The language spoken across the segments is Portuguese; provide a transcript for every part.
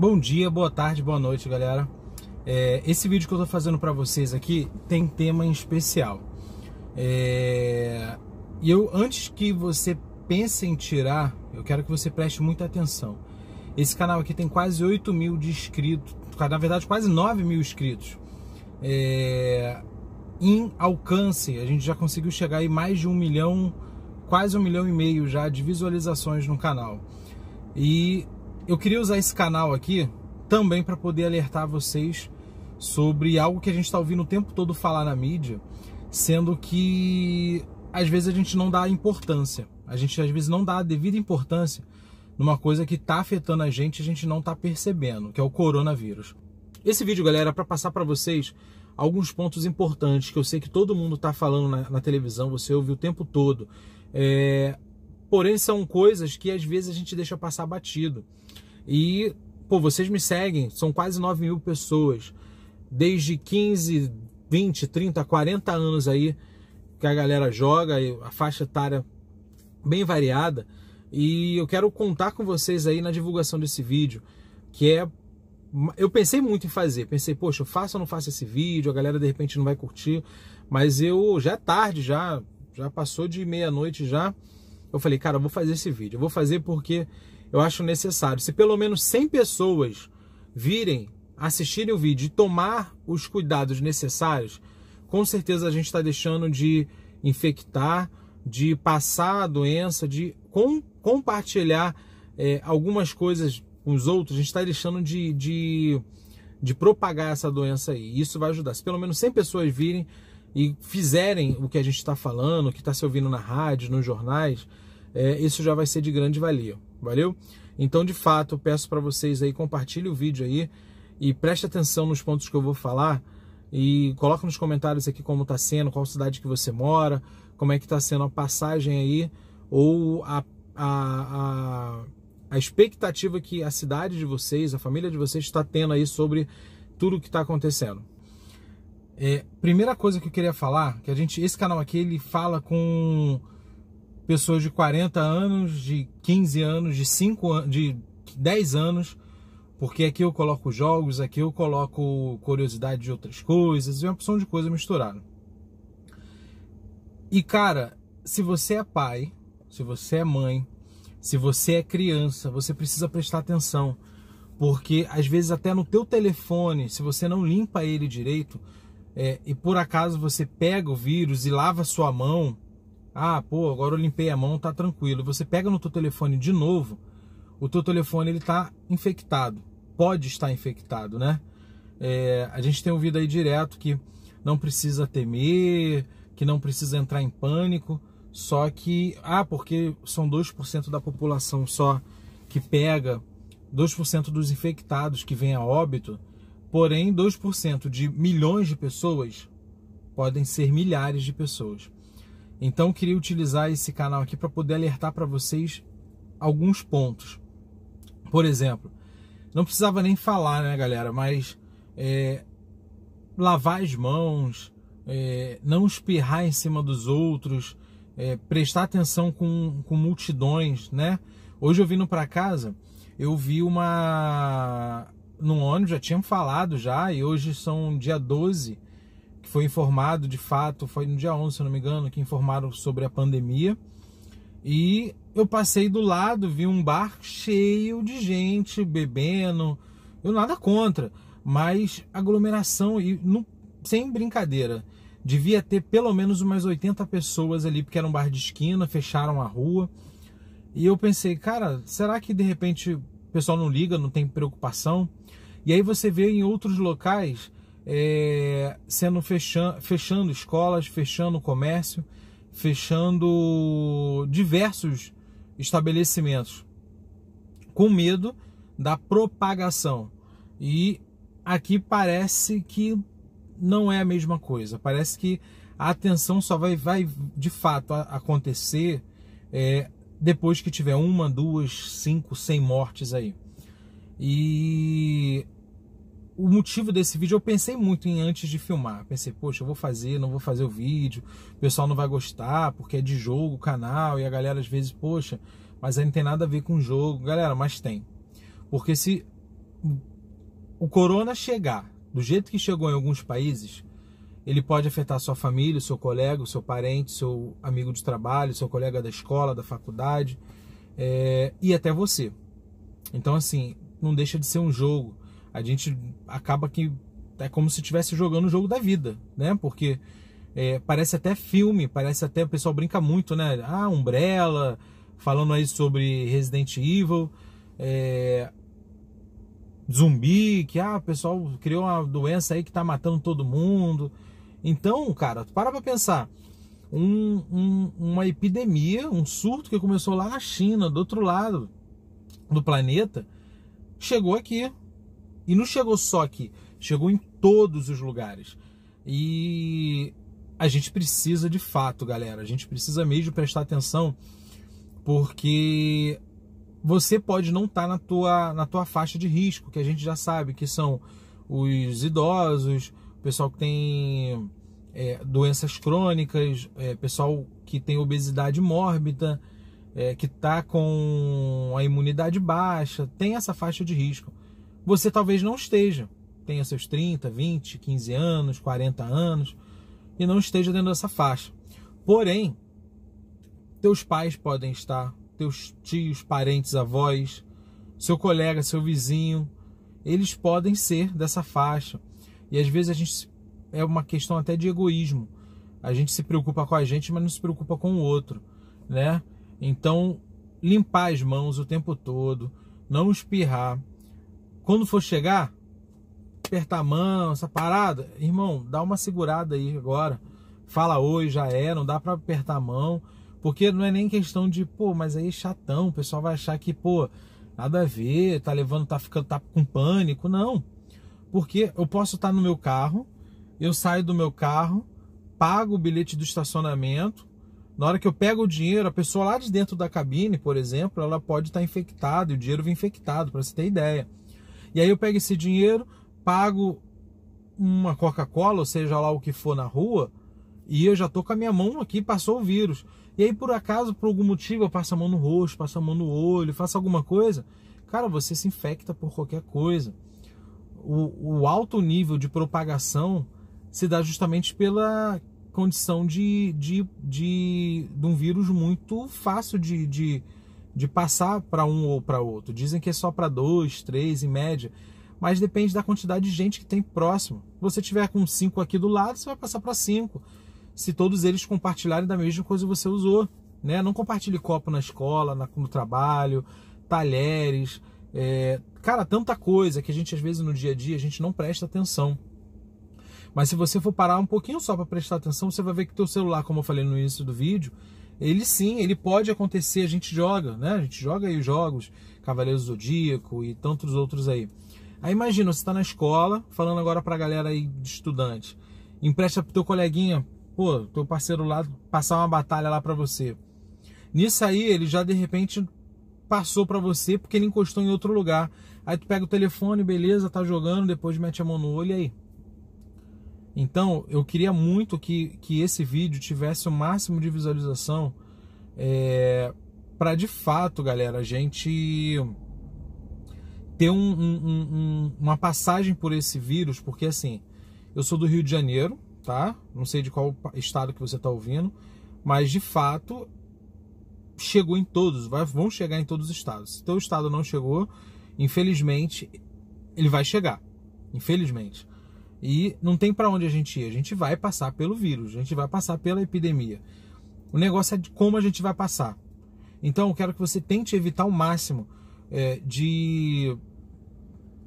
Bom dia, boa tarde, boa noite, galera. É, esse vídeo que eu tô fazendo para vocês aqui tem tema em especial. É, e eu, antes que você pense em tirar, eu quero que você preste muita atenção. Esse canal aqui tem quase 8 mil de inscritos, na verdade quase 9 mil inscritos. É, em alcance, a gente já conseguiu chegar aí mais de um milhão, quase um milhão e meio já de visualizações no canal. E eu queria usar esse canal aqui também para poder alertar vocês sobre algo que a gente está ouvindo o tempo todo falar na mídia, sendo que às vezes a gente não dá importância, a gente às vezes não dá a devida importância numa coisa que está afetando a gente e a gente não está percebendo, que é o coronavírus. Esse vídeo, galera, é para passar para vocês alguns pontos importantes que eu sei que todo mundo está falando na, na, televisão, você ouve o tempo todo. É, Porém, são coisas que às vezes a gente deixa passar batido. E, pô, vocês me seguem, são quase 9 mil pessoas. Desde 15, 20, 30, 40 anos aí que a galera joga, a faixa etária bem variada. E eu quero contar com vocês aí na divulgação desse vídeo, que é eu pensei muito em fazer, pensei, poxa, eu faço ou não faço esse vídeo, a galera de repente não vai curtir, mas eu já é tarde já, já passou de meia-noite já eu falei, cara, eu vou fazer esse vídeo. Eu vou fazer porque eu acho necessário. Se pelo menos 100 pessoas virem, assistirem o vídeo e tomar os cuidados necessários, com certeza a gente está deixando de infectar, de passar a doença, de com, compartilhar é, algumas coisas com os outros. A gente está deixando de, de, de propagar essa doença aí. E isso vai ajudar. Se pelo menos 100 pessoas virem, e fizerem o que a gente está falando, o que está se ouvindo na rádio, nos jornais, é, isso já vai ser de grande valia, valeu? Então, de fato, peço para vocês aí, compartilhe o vídeo aí e preste atenção nos pontos que eu vou falar e coloca nos comentários aqui como está sendo, qual cidade que você mora, como é que está sendo a passagem aí ou a, a, a, a expectativa que a cidade de vocês, a família de vocês está tendo aí sobre tudo o que está acontecendo. É, primeira coisa que eu queria falar, que a gente, esse canal aqui, ele fala com pessoas de 40 anos, de 15 anos, de 5 anos, de 10 anos, porque aqui eu coloco jogos, aqui eu coloco curiosidade de outras coisas, é uma opção de coisa misturada. E cara, se você é pai, se você é mãe, se você é criança, você precisa prestar atenção, porque às vezes até no teu telefone, se você não limpa ele direito, é, e por acaso você pega o vírus e lava sua mão, ah, pô, agora eu limpei a mão, tá tranquilo. Você pega no teu telefone de novo, o teu telefone ele tá infectado, pode estar infectado, né? É, a gente tem ouvido aí direto que não precisa temer, que não precisa entrar em pânico, só que, ah, porque são 2% da população só que pega, 2% dos infectados que vem a óbito, Porém, 2% de milhões de pessoas podem ser milhares de pessoas. Então, queria utilizar esse canal aqui para poder alertar para vocês alguns pontos. Por exemplo, não precisava nem falar, né, galera? Mas é, lavar as mãos, é, não espirrar em cima dos outros, é, prestar atenção com, com multidões, né? Hoje eu vindo para casa, eu vi uma num ônibus, já tínhamos falado já, e hoje são dia 12, que foi informado de fato, foi no dia 11, se não me engano, que informaram sobre a pandemia. E eu passei do lado, vi um bar cheio de gente bebendo, eu nada contra, mas aglomeração, e no, sem brincadeira, devia ter pelo menos umas 80 pessoas ali, porque era um bar de esquina, fecharam a rua. E eu pensei, cara, será que de repente o pessoal não liga, não tem preocupação. E aí você vê em outros locais é, sendo fechando, fechando escolas, fechando comércio, fechando diversos estabelecimentos, com medo da propagação. E aqui parece que não é a mesma coisa. Parece que a atenção só vai, vai de fato acontecer é, depois que tiver uma, duas, cinco, cem mortes aí. E o motivo desse vídeo eu pensei muito em antes de filmar. Pensei, poxa, eu vou fazer, não vou fazer o vídeo, o pessoal não vai gostar porque é de jogo o canal e a galera às vezes, poxa, mas aí não tem nada a ver com jogo. Galera, mas tem. Porque se o corona chegar do jeito que chegou em alguns países, ele pode afetar sua família, o seu colega, o seu parente, seu amigo de trabalho, seu colega da escola, da faculdade é, e até você. Então, assim, não deixa de ser um jogo. A gente acaba que é como se estivesse jogando o jogo da vida, né? Porque é, parece até filme, parece até. O pessoal brinca muito, né? Ah, Umbrella, falando aí sobre Resident Evil. É, zumbi, que ah, o pessoal criou uma doença aí que tá matando todo mundo. Então, cara, para pra pensar. Um, um, uma epidemia, um surto que começou lá na China, do outro lado do planeta, chegou aqui. E não chegou só aqui, chegou em todos os lugares. E a gente precisa de fato, galera, a gente precisa mesmo prestar atenção, porque você pode não estar tá na, tua, na tua faixa de risco, que a gente já sabe que são os idosos, pessoal que tem é, doenças crônicas, é, pessoal que tem obesidade mórbida, é, que está com a imunidade baixa, tem essa faixa de risco. Você talvez não esteja, tenha seus 30, 20, 15 anos, 40 anos, e não esteja dentro dessa faixa. Porém, teus pais podem estar, teus tios, parentes, avós, seu colega, seu vizinho, eles podem ser dessa faixa. E às vezes a gente é uma questão até de egoísmo. A gente se preocupa com a gente, mas não se preocupa com o outro, né? Então, limpar as mãos o tempo todo, não espirrar. Quando for chegar, apertar a mão, essa parada, irmão, dá uma segurada aí agora. Fala oi, já é, não dá para apertar a mão, porque não é nem questão de, pô, mas aí é chatão, o pessoal vai achar que, pô, nada a ver, tá levando, tá ficando, tá com pânico, não. Porque eu posso estar no meu carro, eu saio do meu carro, pago o bilhete do estacionamento. Na hora que eu pego o dinheiro, a pessoa lá de dentro da cabine, por exemplo, ela pode estar infectada e o dinheiro vem infectado, para você ter ideia. E aí eu pego esse dinheiro, pago uma Coca-Cola, ou seja lá o que for na rua, e eu já tô com a minha mão aqui, passou o vírus. E aí, por acaso, por algum motivo, eu passo a mão no rosto, passo a mão no olho, faço alguma coisa, cara, você se infecta por qualquer coisa o, o alto nível de propagação se dá justamente pela condição de, de, de, de um vírus muito fácil de, de, de passar para um ou para outro. Dizem que é só para dois, três em média, mas depende da quantidade de gente que tem próximo. Se você tiver com cinco aqui do lado, você vai passar para cinco. Se todos eles compartilharem da mesma coisa que você usou, né? Não compartilhe copo na escola, na, no trabalho, talheres, é, cara, tanta coisa que a gente às vezes no dia a dia a gente não presta atenção. Mas se você for parar um pouquinho só para prestar atenção, você vai ver que teu celular, como eu falei no início do vídeo, ele sim, ele pode acontecer, a gente joga, né? A gente joga aí os jogos, do Zodíaco e tantos outros aí. Aí imagina, você está na escola, falando agora para a galera aí de estudante, empresta pro teu coleguinha, pô, teu parceiro lá, passar uma batalha lá para você. Nisso aí, ele já de repente passou para você porque ele encostou em outro lugar. Aí tu pega o telefone, beleza, tá jogando, depois mete a mão no olho e aí. Então, eu queria muito que, que esse vídeo tivesse o máximo de visualização é, para de fato, galera, a gente ter um, um, um, uma passagem por esse vírus, porque assim, eu sou do Rio de Janeiro, tá? Não sei de qual estado que você está ouvindo, mas de fato chegou em todos, vai, vão chegar em todos os estados. Se teu estado não chegou, infelizmente, ele vai chegar. Infelizmente. E não tem para onde a gente ir. A gente vai passar pelo vírus, a gente vai passar pela epidemia. O negócio é de como a gente vai passar. Então eu quero que você tente evitar o máximo é, de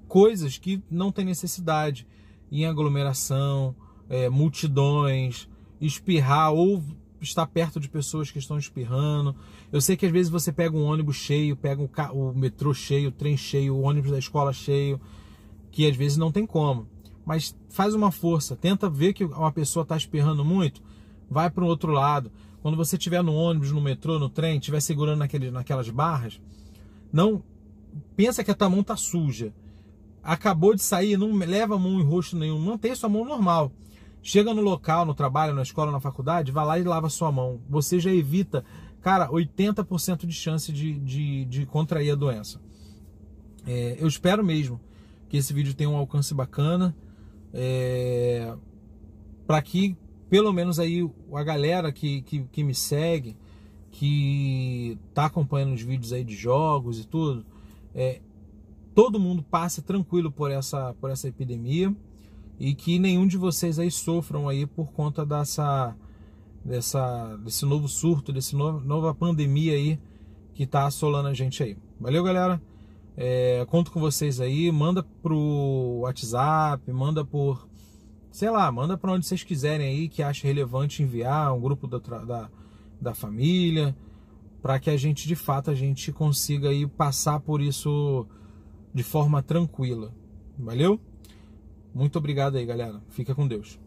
coisas que não tem necessidade em aglomeração, é, multidões, espirrar ou estar perto de pessoas que estão espirrando. Eu sei que às vezes você pega um ônibus cheio, pega um o metrô cheio, o trem cheio, o ônibus da escola cheio, que às vezes não tem como. Mas faz uma força, tenta ver que uma pessoa está espirrando muito, vai para o outro lado. Quando você estiver no ônibus, no metrô, no trem, estiver segurando naquele, naquelas barras, não pensa que a tua mão está suja. Acabou de sair, não leva a mão em rosto nenhum, mantém sua mão normal. Chega no local, no trabalho, na escola, na faculdade, vai lá e lava sua mão. Você já evita, cara, 80% de chance de, de, de, contrair a doença. É, eu espero mesmo que esse vídeo tenha um alcance bacana. É, para que pelo menos aí a galera que, que, que me segue, que tá acompanhando os vídeos aí de jogos e tudo, é, todo mundo passe tranquilo por essa, por essa epidemia e que nenhum de vocês aí sofram aí por conta dessa dessa desse novo surto, desse no, nova pandemia aí que tá assolando a gente aí. Valeu, galera. É, conto com vocês aí, manda pro WhatsApp, manda por sei lá, manda para onde vocês quiserem aí que acha relevante enviar um grupo da da, da família para que a gente de fato a gente consiga aí passar por isso de forma tranquila. Valeu? Muito obrigado aí, galera. Fica com Deus.